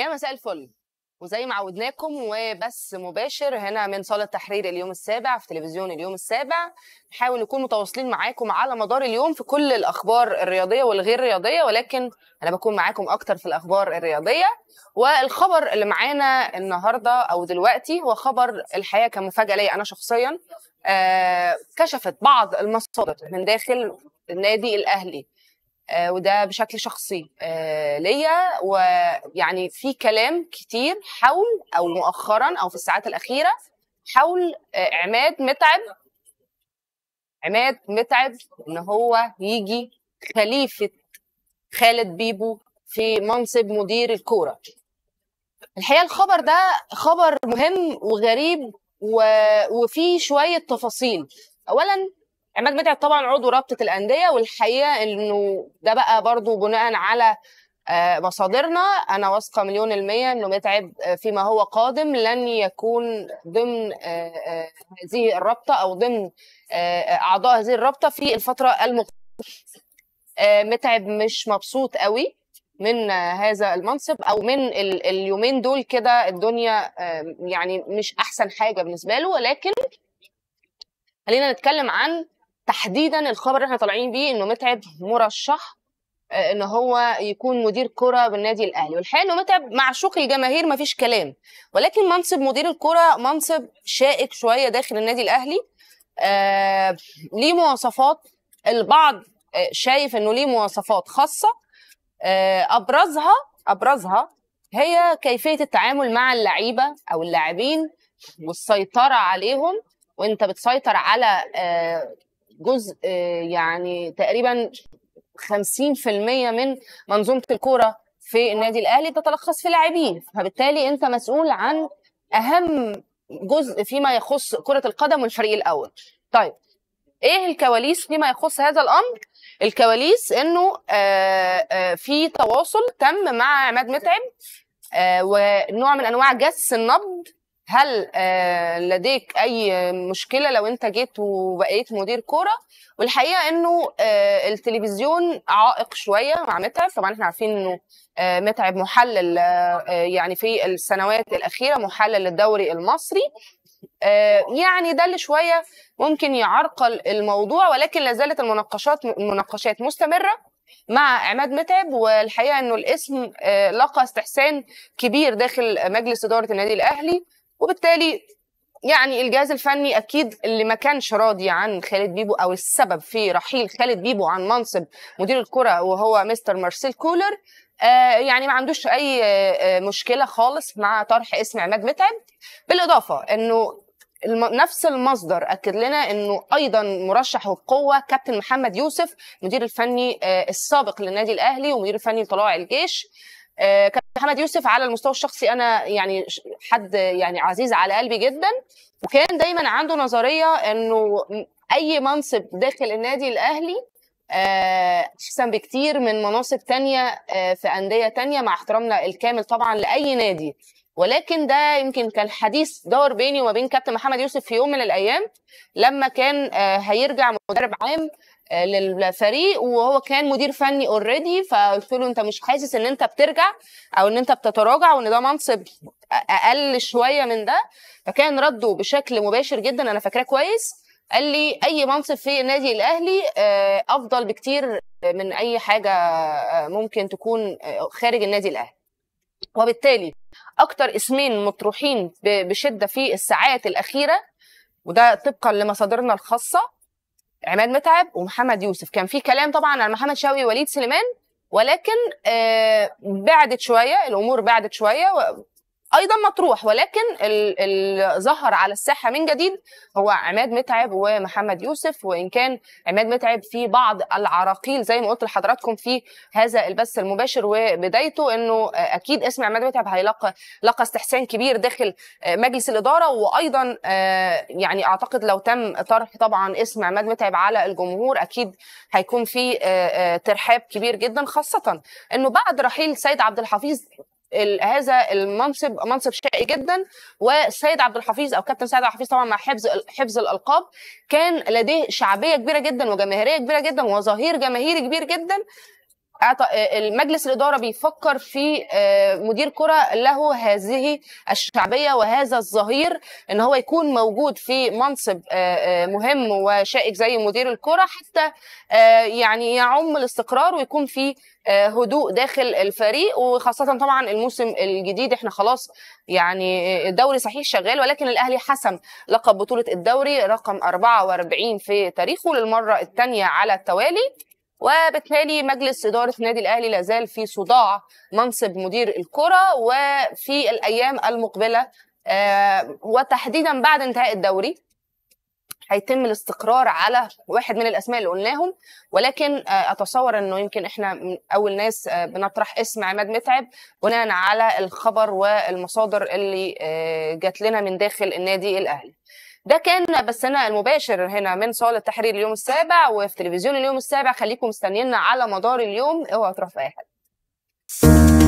يا مساء الفل وزي ما عودناكم وبس مباشر هنا من صالة تحرير اليوم السابع في تلفزيون اليوم السابع نحاول نكون متواصلين معاكم على مدار اليوم في كل الأخبار الرياضية والغير رياضية ولكن أنا بكون معاكم أكتر في الأخبار الرياضية والخبر اللي معانا النهاردة أو دلوقتي هو خبر الحقيقة كمفاجأة ليا أنا شخصيا آه كشفت بعض المصادر من داخل النادي الأهلي آه، وده بشكل شخصي آه، ليا ويعني في كلام كتير حول او مؤخرا او في الساعات الاخيره حول آه، عماد متعب عماد متعب ان هو يجي خليفه خالد بيبو في منصب مدير الكوره الحقيقه الخبر ده خبر مهم وغريب و... وفيه شويه تفاصيل اولا عماد متعب طبعا عضو رابطه الانديه والحقيقه انه ده بقى برضو بناء على آه، مصادرنا انا واثقه مليون الميه انه متعب آه، فيما هو قادم لن يكون ضمن آه، هذه الرابطه او ضمن اعضاء هذه الرابطه في الفتره المقبله متعب مش مبسوط قوي من هذا المنصب او من اليومين دول كده الدنيا يعني مش احسن حاجه بالنسبه له ولكن خلينا نتكلم عن تحديدا الخبر اللي احنا طالعين بيه انه متعب مرشح آه، ان هو يكون مدير كره بالنادي الاهلي والحقيقه انه متعب معشوق الجماهير ما فيش كلام ولكن منصب مدير الكره منصب شائك شويه داخل النادي الاهلي آه، ليه مواصفات البعض آه، شايف انه ليه مواصفات خاصه ابرزها ابرزها هي كيفيه التعامل مع اللعيبه او اللاعبين والسيطره عليهم وانت بتسيطر على جزء آه، يعني تقريبا 50% من منظومه الكوره في النادي الاهلي تتلخص في لاعبين فبالتالي انت مسؤول عن اهم جزء فيما يخص كره القدم والفريق الاول طيب ايه الكواليس فيما يخص هذا الامر الكواليس انه آه، آه، في تواصل تم مع عماد متعب ونوع من انواع جس النبض هل آه، لديك اي مشكله لو انت جيت وبقيت مدير كوره والحقيقه انه آه، التلفزيون عائق شويه مع متعب طبعا احنا عارفين انه آه، متعب محلل يعني في السنوات الاخيره محلل الدوري المصري يعني ده اللي شويه ممكن يعرقل الموضوع ولكن لازالت المناقشات المناقشات مستمره مع عماد متعب والحقيقه انه الاسم لقى استحسان كبير داخل مجلس اداره النادي الاهلي وبالتالي يعني الجهاز الفني اكيد اللي ما كانش راضي عن خالد بيبو او السبب في رحيل خالد بيبو عن منصب مدير الكره وهو مستر مارسيل كولر آه، يعني ما عندوش اي آه، آه، مشكله خالص مع طرح اسم عماد متعب بالاضافه انه نفس المصدر اكد لنا انه ايضا مرشح القوه كابتن محمد يوسف مدير الفني السابق للنادي الاهلي ومدير الفني لطلائع الجيش آه، كابتن محمد يوسف على المستوى الشخصي انا يعني حد يعني عزيز على قلبي جدا وكان دايما عنده نظريه انه اي منصب داخل النادي الاهلي آه، احسن بكتير من مناصب تانية آه، في انديه تانية مع احترامنا الكامل طبعا لاي نادي ولكن ده يمكن كان حديث دار بيني وما بين كابتن محمد يوسف في يوم من الايام لما كان هيرجع مدرب عام للفريق وهو كان مدير فني اوريدي فقلت له انت مش حاسس ان انت بترجع او ان انت بتتراجع وان ده منصب اقل شويه من ده فكان رده بشكل مباشر جدا انا فاكراه كويس قال لي اي منصب في النادي الاهلي آه، افضل بكتير من اي حاجه آه، ممكن تكون آه، خارج النادي الاهلي وبالتالي اكتر اسمين مطروحين بشده في الساعات الاخيره وده طبقا لمصادرنا الخاصه عماد متعب ومحمد يوسف كان في كلام طبعا عن محمد شوقي ووليد سليمان ولكن آه، بعدت شويه الامور بعدت شويه ايضا مطروح ولكن اللي ظهر على الساحه من جديد هو عماد متعب ومحمد يوسف وان كان عماد متعب في بعض العراقيل زي ما قلت لحضراتكم في هذا البث المباشر وبدايته انه اكيد اسم عماد متعب هيلقى لقى استحسان كبير داخل مجلس الاداره وايضا آه، يعني اعتقد لو تم طرح طبعا اسم عماد متعب على الجمهور اكيد هيكون في آه، آه، ترحاب كبير جدا خاصه انه بعد رحيل سيد عبد الحفيظ هذا المنصب منصب شائك جدا والسيد عبد الحفيظ او كابتن سيد عبد الحفيظ طبعا مع حفظ حفظ الالقاب كان لديه شعبيه كبيره جدا وجماهيريه كبيره جدا وظهير جماهيري كبير جدا آه، مجلس الاداره بيفكر في آه، مدير كره له هذه الشعبيه وهذا الظهير ان هو يكون موجود في منصب آه، مهم وشائك زي مدير الكره حتى يعني يعم الاستقرار ويكون في هدوء داخل الفريق وخاصه طبعا الموسم الجديد احنا خلاص يعني الدوري صحيح شغال ولكن الاهلي حسم لقب بطوله الدوري رقم 44 في تاريخه للمره الثانيه على التوالي وبالتالي مجلس إدارة النادي الأهلي لا زال في صداع منصب مدير الكرة وفي الأيام المقبلة آه، وتحديدا بعد انتهاء الدوري هيتم الاستقرار على واحد من الاسماء اللي قلناهم ولكن آه، اتصور انه يمكن احنا من اول ناس آه، بنطرح اسم عماد متعب بناء على الخبر والمصادر اللي جات لنا من داخل النادي الاهلي. ده كان بثنا المباشر هنا من صالة تحرير اليوم السابع وفي تلفزيون اليوم السابع خليكم مستنينا على مدار اليوم اوعوا تروحوا في اي حاجه